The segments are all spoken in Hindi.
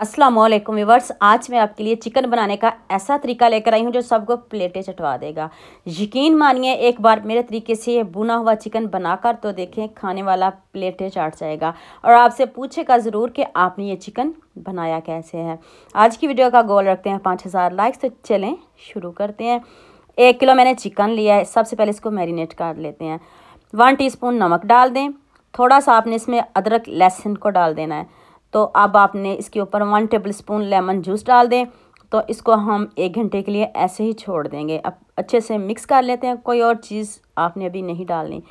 असलम व्यूवर्स आज मैं आपके लिए चिकन बनाने का ऐसा तरीका लेकर आई हूँ जो सबको प्लेटें चटवा देगा यकीन मानिए एक बार मेरे तरीके से ये बुना हुआ चिकन बनाकर तो देखें खाने वाला प्लेटें चाट जाएगा और आपसे पूछेगा ज़रूर कि आपने ये चिकन बनाया कैसे है आज की वीडियो का गोल रखते हैं पाँच हज़ार लाइक्स तो चलें शुरू करते हैं एक किलो मैंने चिकन लिया है सबसे पहले इसको मैरिनेट कर लेते हैं वन स्पून नमक डाल दें थोड़ा सा आपने इसमें अदरक लहसुन को डाल देना है तो अब आपने इसके ऊपर one tablespoon lemon juice डाल दें तो इसको हम एक घंटे के लिए ऐसे ही छोड़ देंगे अब अच्छे से मिक्स कर लेते हैं कोई और चीज़ आपने अभी नहीं डालनी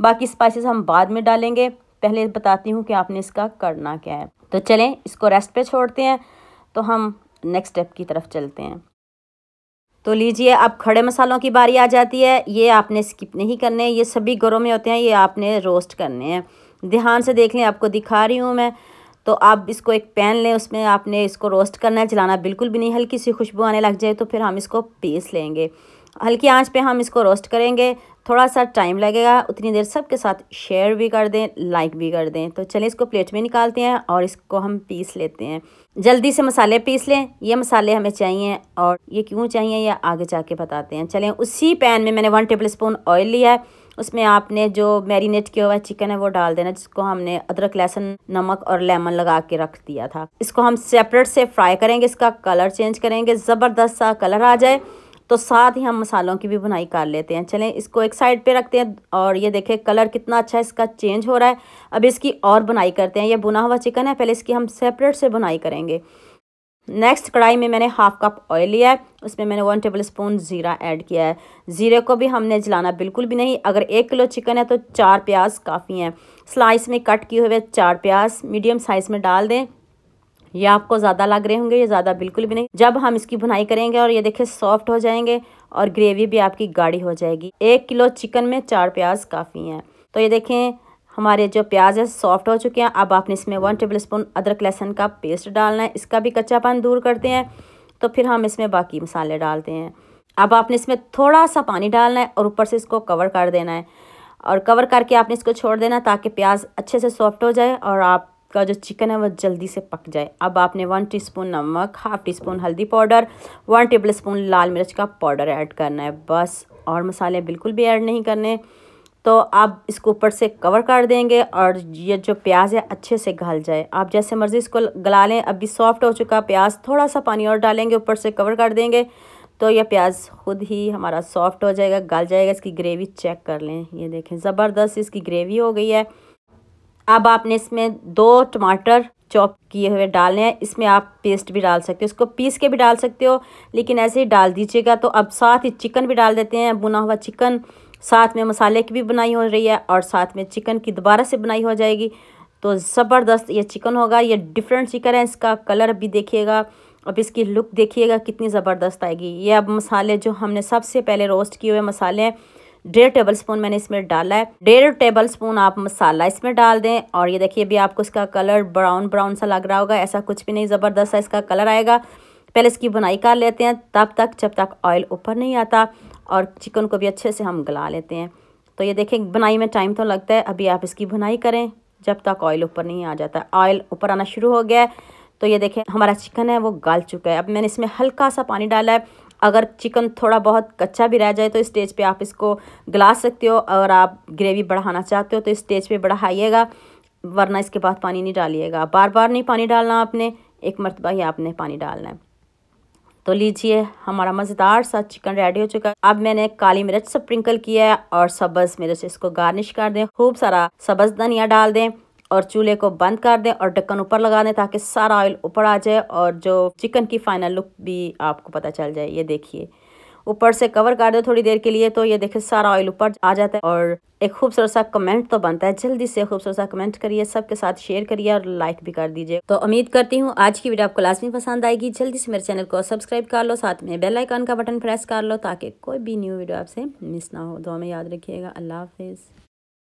बाकी स्पाइसेस हम बाद में डालेंगे पहले बताती हूँ कि आपने इसका करना क्या है तो चलें इसको रेस्ट पे छोड़ते हैं तो हम नेक्स्ट स्टेप की तरफ चलते हैं तो लीजिए अब खड़े मसालों की बारी आ जाती है ये आपने स्किप नहीं करने ये सभी घरों में होते हैं ये आपने रोस्ट करने हैं ध्यान से देख लें आपको दिखा रही हूँ मैं तो आप इसको एक पैन लें उसमें आपने इसको रोस्ट करना है जलाना बिल्कुल भी नहीं हल्की सी खुशबू आने लग जाए तो फिर हम इसको पीस लेंगे हल्की आंच पे हम इसको रोस्ट करेंगे थोड़ा सा टाइम लगेगा उतनी देर सबके साथ शेयर भी कर दें लाइक भी कर दें तो चलिए इसको प्लेट में निकालते हैं और इसको हम पीस लेते हैं जल्दी से मसाले पीस लें ये मसाले हमें चाहिए और ये क्यों चाहिए ये आगे जाके बताते हैं चलें उसी पैन में मैंने वन टेबल स्पून ऑयल लिया है उसमें आपने जो मैरिनेट किया हुआ चिकन है वो डाल देना जिसको हमने अदरक लहसुन नमक और लेमन लगा के रख दिया था इसको हम सेपरेट से फ्राई करेंगे इसका कलर चेंज करेंगे ज़बरदस्त सा कलर आ जाए तो साथ ही हम मसालों की भी बुनाई कर लेते हैं चलें इसको एक साइड पे रखते हैं और ये देखें कलर कितना अच्छा इसका चेंज हो रहा है अब इसकी और बुनाई करते हैं ये बुना हुआ चिकन है पहले इसकी हम सेपरेट से बुनाई करेंगे नेक्स्ट कढ़ाई में मैंने हाफ़ कप ऑयल लिया है उसमें मैंने वन टेबल स्पून ज़ीरा ऐड किया है ज़ीरे को भी हमने जलाना बिल्कुल भी नहीं अगर एक किलो चिकन है तो चार प्याज काफ़ी हैं स्लाइस में कट किए हुए चार प्याज मीडियम साइज़ में डाल दें ये आपको ज़्यादा लग रहे होंगे ये ज़्यादा बिल्कुल भी नहीं जब हम इसकी भुनाई करेंगे और ये देखिए सॉफ्ट हो जाएंगे और ग्रेवी भी आपकी गाढ़ी हो जाएगी एक किलो चिकन में चार प्याज काफ़ी हैं तो ये देखें हमारे जो प्याज है सॉफ्ट हो चुके हैं अब आपने इसमें वन टेबल स्पून अदरक लहसन का पेस्ट डालना है इसका भी कच्चापन दूर करते हैं तो फिर हम इसमें बाकी मसाले डालते हैं अब आपने इसमें थोड़ा सा पानी डालना है और ऊपर से इसको कवर कर देना है और कवर करके आपने इसको छोड़ देना ताकि प्याज अच्छे से सॉफ्ट हो जाए और आप का जो चिकन है वह जल्दी से पक जाए अब आपने वन टीस्पून नमक हाफ टी स्पून हल्दी पाउडर वन टेबल स्पून लाल मिर्च का पाउडर ऐड करना है बस और मसाले बिल्कुल भी ऐड नहीं करने तो आप इसको ऊपर से कवर कर देंगे और ये जो प्याज है अच्छे से गल जाए आप जैसे मर्ज़ी इसको गला लें अभी सॉफ्ट हो चुका प्याज थोड़ा सा पानी और डालेंगे ऊपर से कवर कर देंगे तो यह प्याज खुद ही हमारा सॉफ्ट हो जाएगा गल जाएगा इसकी ग्रेवी चेक कर लें ये देखें ज़बरदस्त इसकी ग्रेवी हो गई है अब आपने इसमें दो टमाटर चॉप किए हुए डालने हैं इसमें आप पेस्ट भी डाल सकते हो इसको पीस के भी डाल सकते हो लेकिन ऐसे ही डाल दीजिएगा तो अब साथ ही चिकन भी डाल देते हैं बुना हुआ चिकन साथ में मसाले की भी बनाई हो रही है और साथ में चिकन की दोबारा से बनाई हो जाएगी तो ज़बरदस्त ये चिकन होगा ये डिफरेंट चिकन है इसका कलर भी देखिएगा अब इसकी लुक देखिएगा कितनी ज़बरदस्त आएगी ये अब मसाले जो हमने सबसे पहले रोस्ट किए हुए मसाले हैं डेढ़ टेबल स्पून मैंने इसमें डाला है डेढ़ टेबल स्पून आप मसाला इसमें डाल दें और ये देखिए अभी आपको इसका कलर ब्राउन ब्राउन सा लग रहा होगा ऐसा कुछ भी नहीं ज़बरदस्त है इसका कलर आएगा पहले इसकी बुनाई कर लेते हैं तब तक जब तक ऑयल ऊपर नहीं आता और चिकन को भी अच्छे से हम गला लेते हैं तो ये देखें बनाई में टाइम तो लगता है अभी आप इसकी बुनाई करें जब तक ऑयल ऊपर नहीं आ जाता ऑयल ऊपर आना शुरू हो गया है तो ये देखें हमारा चिकन है वो गाल चुका है अब मैंने इसमें हल्का सा पानी डाला है अगर चिकन थोड़ा बहुत कच्चा भी रह जाए तो इस स्टेज पे आप इसको गला सकते हो और आप ग्रेवी बढ़ाना चाहते हो तो इस स्टेज पे बढ़ाइएगा वरना इसके बाद पानी नहीं डालिएगा बार बार नहीं पानी डालना आपने एक मरतबा ही आपने पानी डालना है तो लीजिए हमारा मज़ेदार सा चिकन रेडी हो चुका है अब मैंने काली मिर्च स्प्रिंकल किया है और सब्ज मिर्च इसको गार्निश कर दें खूब सारा सब्ज धनिया डाल दें और चूल्हे को बंद कर दें और ढक्कन ऊपर लगा दें ताकि सारा ऑयल ऊपर आ जाए और जो चिकन की फाइनल लुक भी आपको पता चल जाए ये देखिए ऊपर से कवर कर दो थोड़ी देर के लिए तो ये देखे सारा ऑयल ऊपर आ जाता है और एक खूबसूरत सा कमेंट तो बनता है जल्दी से खूबसूरत सा कमेंट करिए सबके साथ शेयर करिए और लाइक भी कर दीजिए तो उम्मीद करती हूँ आज की वीडियो आपको लाजमी पसंद आएगी जल्दी से मेरे चैनल को सब्सक्राइब कर लो साथ में बेल आइकन का बटन प्रेस कर लो ताकि कोई भी न्यू वीडियो आपसे मिस ना हो दो में याद रखिएगा अल्लाह हाफिज़